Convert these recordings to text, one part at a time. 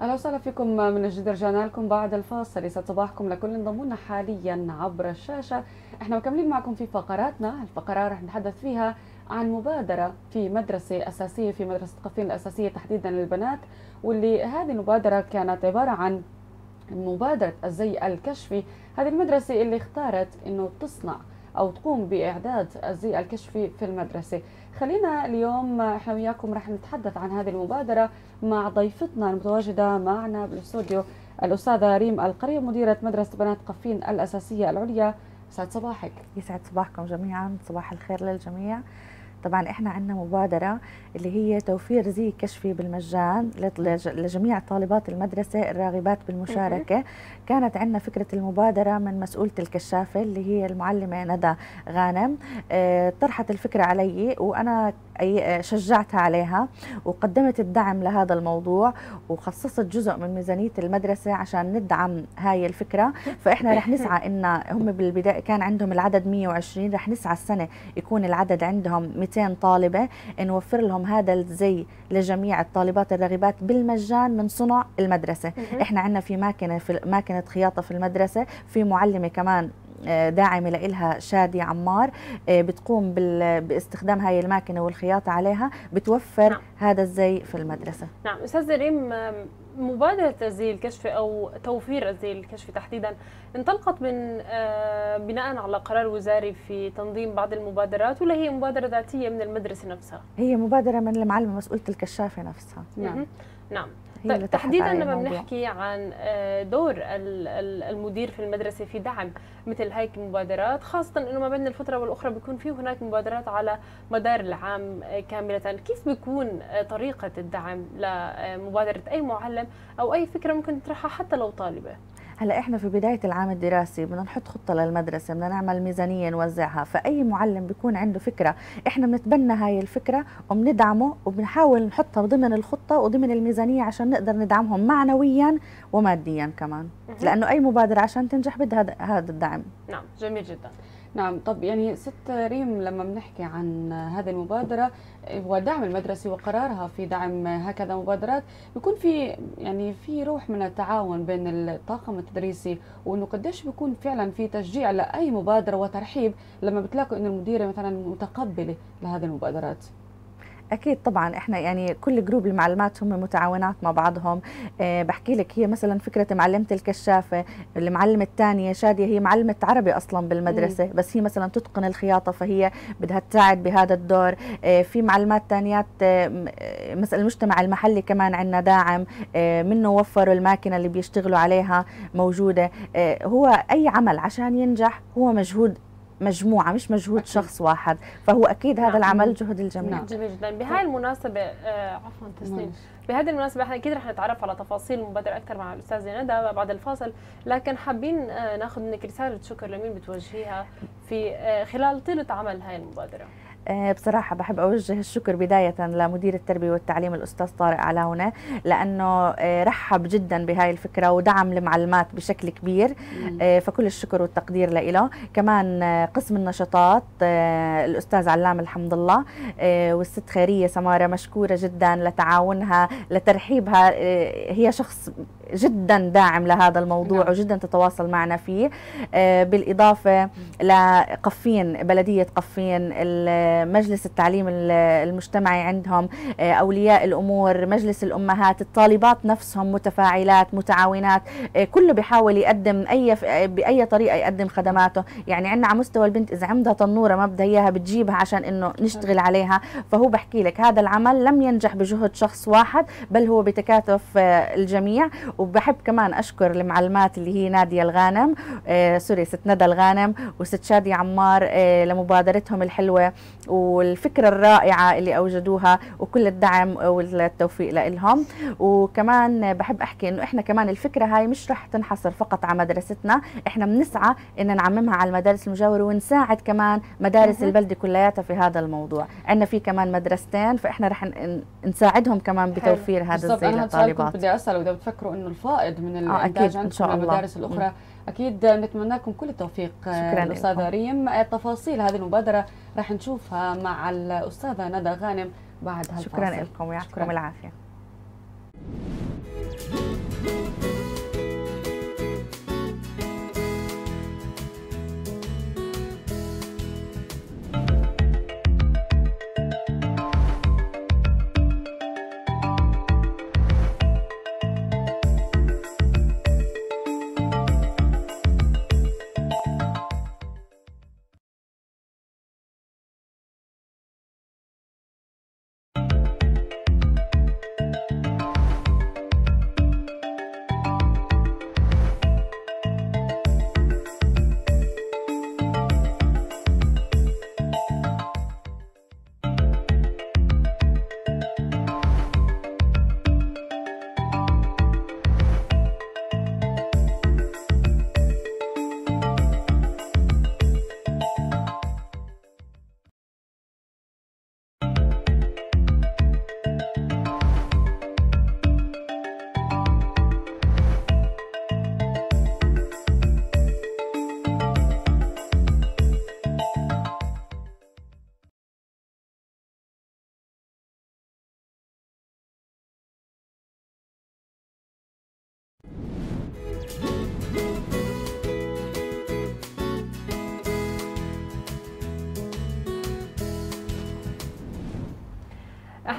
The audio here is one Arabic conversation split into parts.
اهلا وسهلا فيكم من جديد رجعنا لكم بعد الفاصل يسعد صباحكم لكل انضمونا حاليا عبر الشاشه احنا مكملين معكم في فقراتنا الفقره رح نتحدث فيها عن مبادره في مدرسه اساسيه في مدرسه قفين الاساسيه تحديدا للبنات واللي هذه المبادره كانت عباره عن مبادرة الزي الكشفي هذه المدرسة اللي اختارت انه تصنع أو تقوم بإعداد الزي الكشفي في المدرسة خلينا اليوم احنا وياكم رح نتحدث عن هذه المبادرة مع ضيفتنا المتواجدة معنا بالاستوديو الأستاذة ريم القرية مديرة مدرسة بنات قفين الأساسية العليا يسعد صباحك يسعد صباحكم جميعا صباح الخير للجميع طبعا احنا عندنا مبادره اللي هي توفير زي كشفي بالمجان لجميع طالبات المدرسه الراغبات بالمشاركه كانت عندنا فكره المبادره من مسؤوله الكشافه اللي هي المعلمه ندى غانم آه، طرحت الفكره علي وانا شجعتها عليها وقدمت الدعم لهذا الموضوع وخصصت جزء من ميزانيه المدرسه عشان ندعم هاي الفكره فاحنا رح نسعى ان هم بالبدايه كان عندهم العدد 120 رح نسعى السنه يكون العدد عندهم 200 طالبة نوفر لهم هذا الزي لجميع الطالبات الراغبات بالمجان من صنع المدرسة مم. إحنا عندنا في ماكنة في ماكنة خياطة في المدرسة في معلمة كمان آه، داعمة لإلها شادي عمار آه، بتقوم باستخدام هاي الماكنة والخياطة عليها بتوفر نعم. هذا الزي في المدرسة نعم أستاذ ريم مبادرة الزي الكشفي أو توفير الزي الكشفي تحديدا انطلقت من آه، بناء على قرار وزاري في تنظيم بعض المبادرات ولا هي مبادرة ذاتية من المدرسة نفسها؟ هي مبادرة من المعلمة مسؤولة الكشافة نفسها نعم نعم طيب، تحديدا لما بنحكي عن آه، دور المدير في المدرسه في دعم مثل هيك مبادرات خاصه انه ما بين الفتره والاخرى بيكون في هناك مبادرات على مدار العام آه، كامله كيف بيكون آه، طريقه الدعم لمبادره اي معلم او اي فكره ممكن تطرحها حتى لو طالبه هلا احنا في بدايه العام الدراسي بدنا نحط خطه للمدرسه بدنا نعمل ميزانيه نوزعها فاي معلم بيكون عنده فكره احنا بنتبنى هاي الفكره وبندعمه وبنحاول نحطها ضمن الخطه وضمن الميزانيه عشان نقدر ندعمهم معنويا وماديا كمان لانه اي مبادره عشان تنجح بدها هذا الدعم نعم جميل جدا نعم طب يعني ست ريم لما بنحكي عن هذه المبادرة ودعم المدرسة وقرارها في دعم هكذا مبادرات بيكون في يعني في روح من التعاون بين الطاقم التدريسي وانه قديش بيكون فعلا في تشجيع لاي مبادرة وترحيب لما بتلاقوا انه المديرة مثلا متقبلة لهذه المبادرات اكيد طبعا احنا يعني كل جروب المعلمات هم متعاونات مع بعضهم أه بحكي لك هي مثلا فكره معلمه الكشافه المعلمه الثانيه شاديه هي معلمه عربي اصلا بالمدرسه مم. بس هي مثلا تتقن الخياطه فهي بدها تساعد بهذا الدور أه في معلمات ثانيات أه مثلا المجتمع المحلي كمان عندنا داعم أه منه وفروا الماكينه اللي بيشتغلوا عليها موجوده أه هو اي عمل عشان ينجح هو مجهود مجموعه مش مجهود أكيد. شخص واحد فهو اكيد هذا نعم. العمل جهد الجميع نعم. جميل جدا بهاي طيب. المناسبه آه عفوا نعم. تسنيم بهذه المناسبه احنا اكيد رح نتعرف على تفاصيل المبادره اكثر مع الاستاذه ندى بعد الفاصل لكن حابين آه ناخذ منك رساله شكر لمين بتوجهيها في آه خلال طيله عمل هاي المبادره آه، بصراحة بحب أوجه الشكر بداية لمدير التربية والتعليم الأستاذ طارق علاونة لأنه آه، رحب جدا بهاي الفكرة ودعم المعلمات بشكل كبير آه، فكل الشكر والتقدير لإله كمان قسم النشاطات الأستاذ علام الحمد الله والست خيرية سمارة مشكورة جدا لتعاونها لترحيبها هي شخص جدا داعم لهذا الموضوع نعم. وجدا تتواصل معنا فيه آه، بالإضافة لقفين بلدية قفين مجلس التعليم المجتمعي عندهم آه، أولياء الأمور مجلس الأمهات الطالبات نفسهم متفاعلات متعاونات آه، كله بحاول يقدم أي بأي طريقة يقدم خدماته يعني عندنا على مستوى البنت إذا عندها تنورة ما بدها إياها بتجيبها عشان إنه نعم. نشتغل عليها فهو بحكي لك هذا العمل لم ينجح بجهد شخص واحد بل هو بتكاتف الجميع وبحب كمان اشكر المعلمات اللي هي ناديه الغانم آه سوري ست ندى الغانم وست شادي عمار آه لمبادرتهم الحلوه والفكرة الرائعة اللي أوجدوها وكل الدعم والتوفيق لهم وكمان بحب أحكي أنه إحنا كمان الفكرة هاي مش رح تنحصر فقط على مدرستنا إحنا بنسعى أن نعممها على المدارس المجاورة ونساعد كمان مدارس البلدة كلياتها في هذا الموضوع عندنا في كمان مدرستين فإحنا رح نساعدهم كمان بتوفير هذا الزي للطالبات بدي أسأل وإذا بتفكروا أنه الفائض من الإنتاج آه عندكم المدارس الأخرى م. اكيد نتمنى لكم كل التوفيق آه، شكرا الاستاذه ريم تفاصيل هذه المبادره راح نشوفها مع الاستاذه ندى غانم بعد هالفاصل شكرا لكم ويعطيكم العافيه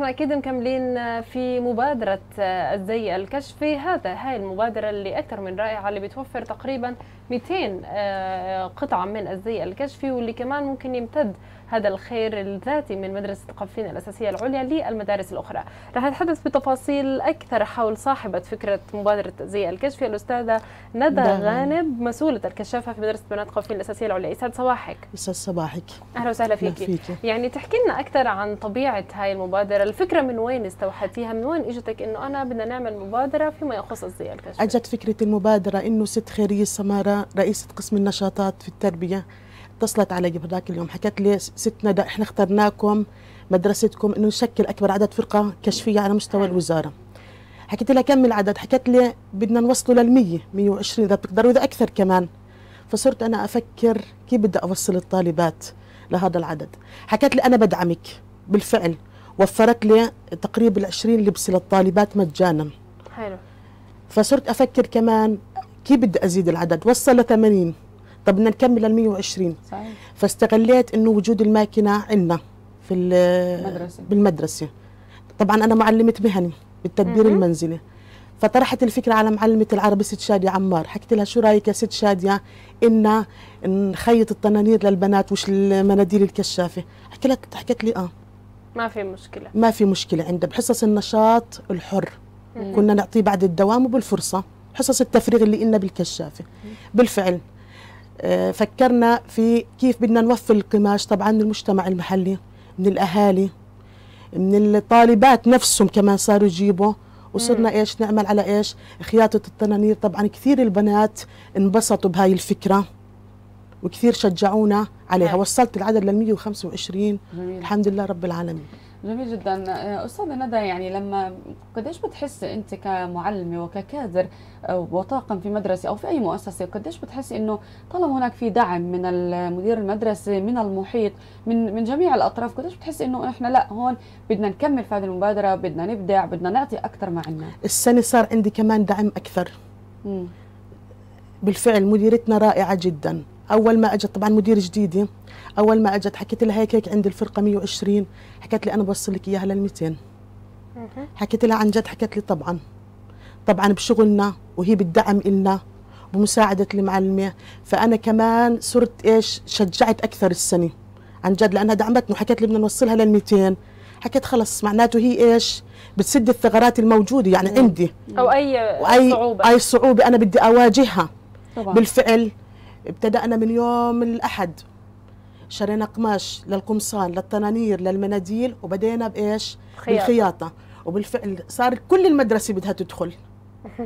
احنا اكيد مكملين في مبادره الزي الكشفي هذا هاي المبادره اللي اكثر من رائعه اللي بتوفر تقريبا 200 آه، قطعة من الزي الكشفي واللي كمان ممكن يمتد هذا الخير الذاتي من مدرسة قفين الأساسية العليا للمدارس الأخرى رح نتحدث بتفاصيل أكثر حول صاحبة فكرة مبادرة زي الكشفي الأستاذة ندى نعم. غانب مسؤولة الكشافة في مدرسة بنات قفين الأساسية العليا يسعد صباحك يسعد صباحك أهلا وسهلا فيكي. فيك يعني تحكي لنا أكثر عن طبيعة هاي المبادرة الفكرة من وين استوحتيها من وين إجتك إنه أنا بدنا نعمل مبادرة فيما يخص الزي الكشفي أجت فكرة المبادرة إنه ست خيرية سمارة رئيسة قسم النشاطات في التربية اتصلت علي بهذاك اليوم حكت لي ستنا احنا اخترناكم مدرستكم انه نشكل اكبر عدد فرقة كشفية على مستوى الوزارة حكيت لها كم العدد حكت لي بدنا نوصله لل 100 120 اذا بتقدروا اذا اكثر كمان فصرت انا افكر كيف بدي اوصل الطالبات لهذا العدد حكت لي انا بدعمك بالفعل وفرت لي تقريبا 20 لبس للطالبات مجانا حلو فصرت افكر كمان كيف بدي ازيد العدد وصل ل 80 طب بدنا نكمل لل 120 صحيح فاستغليت انه وجود الماكينه عندنا في المدرسه بالمدرسه طبعا انا معلمه مهني بالتدبير -م. المنزلي فطرحت الفكره على معلمه العربي ست شاديه عمار حكيت لها شو رايك يا ست شاديه ان نخيط التنانير للبنات وش المناديل الكشافه حكيت لها حكت لي اه ما في مشكله ما في مشكله عندها بحصص النشاط الحر -م. كنا نعطيه بعد الدوام وبالفرصه حصص التفريغ اللي قلنا بالكشافه بالفعل آه، فكرنا في كيف بدنا نوفر القماش طبعا من المجتمع المحلي من الاهالي من الطالبات نفسهم كمان صاروا يجيبوا وصرنا ايش نعمل على ايش خياطه التنانير طبعا كثير البنات انبسطوا بهاي الفكره وكثير شجعونا عليها نعم. وصلت العدد لل 125 الحمد لله رب العالمين جميل جدا آه، استاذه ندى يعني لما قديش بتحسي انت كمعلمه وككادر آه، وطاقم في مدرسه او في اي مؤسسه قديش بتحسي انه طالما هناك في دعم من مدير المدرسه من المحيط من من جميع الاطراف قديش بتحسي انه احنا لا هون بدنا نكمل في هذه المبادره بدنا نبدع بدنا نعطي اكثر ما عندنا السنه صار عندي كمان دعم اكثر م. بالفعل مديرتنا رائعه جدا اول ما اجت طبعا مدير جديده اول ما اجت حكيت لها هيك هيك عند الفرقه 120 حكت لي انا بوصل لك اياها لل 200 حكيت لها عن جد حكت لي طبعا طبعا بشغلنا وهي بالدعم إلنا بمساعدة المعلمة فأنا كمان صرت إيش شجعت أكثر السنة عن جد لأنها دعمتني وحكت لي بدنا نوصلها لل 200 حكيت خلص معناته هي إيش بتسد الثغرات الموجودة يعني عندي أو أي صعوبة أي صعوبة أنا بدي أواجهها طبعا. بالفعل ابتدأنا من يوم الأحد شرينا قماش للقمصان للتنانير للمناديل وبدينا بإيش خياطة. بالخياطة وبالفعل صار كل المدرسة بدها تدخل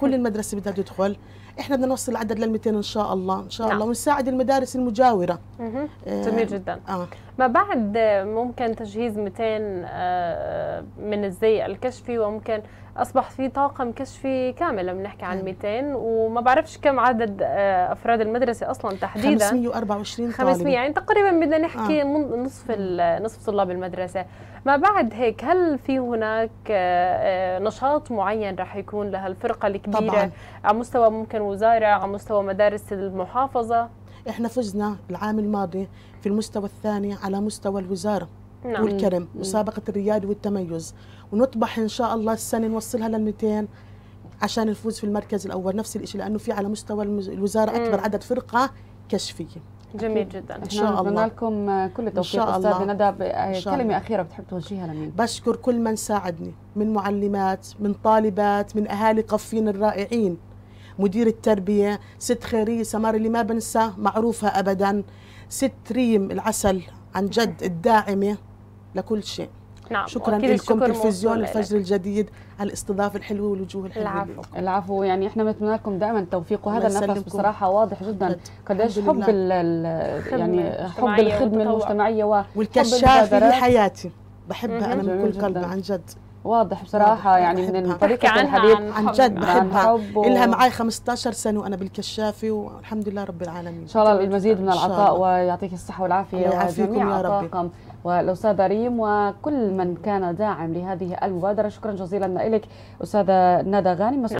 كل المدرسة بدها تدخل احنا بدنا نوصل العدد لل 200 ان شاء الله ان شاء نعم. الله ونساعد المدارس المجاوره آه، جميل جدا آه. ما بعد ممكن تجهيز 200 آه، من الزي الكشفي وممكن اصبح في طاقم كشفي كامل لما نحكي عن 200 نعم. وما بعرفش كم عدد آه، افراد المدرسه اصلا تحديدا 524 طالب 500 يعني تقريبا بدنا آه. نحكي آه. نصف نصف طلاب المدرسه ما بعد هيك هل في هناك نشاط معين راح يكون لهالفرقه الكبيره طبعاً. على مستوى ممكن وزاره على مستوى مدارس المحافظه احنا فزنا العام الماضي في المستوى الثاني على مستوى الوزاره نعم. والكرم مسابقه الرياد والتميز ونطمح ان شاء الله السنه نوصلها لل 200 عشان نفوز في المركز الاول نفس الشيء لانه في على مستوى الوزاره اكبر مم. عدد فرقه كشفيه جميل جدا ان شاء الله لكم كل التوفيق استاذه ندى كلمه اخيره بتحب توجهها لمين بشكر كل من ساعدني من معلمات من طالبات من اهالي قفين الرائعين مدير التربية ست خيرية سمار اللي ما بنسى معروفة أبدا ست ريم العسل عن جد الداعمة لكل شيء نعم شكرا لكم تلفزيون الفجر الجديد على الاستضافه الحلوه والوجوه الحلوه العفو العفو يعني احنا بنتمنى لكم دائما التوفيق وهذا النفس بصراحه واضح جدا قديش حب ال يعني حب الخدمه المجتمعيه والكشافه لحياتي بحبها انا من كل قلبي عن جد واضح بصراحة واضح. يعني من طريقة الحبيب عن, عن جد بحبها عن و... إلها معي 15 سنة وأنا بالكشافة والحمد لله رب العالمين إن شاء الله المزيد من العطاء ويعطيك الصحة والعافية يا رب والأستاذة ريم وكل من كان داعم لهذه المبادرة شكرا جزيلا لك أستاذة ندى غانم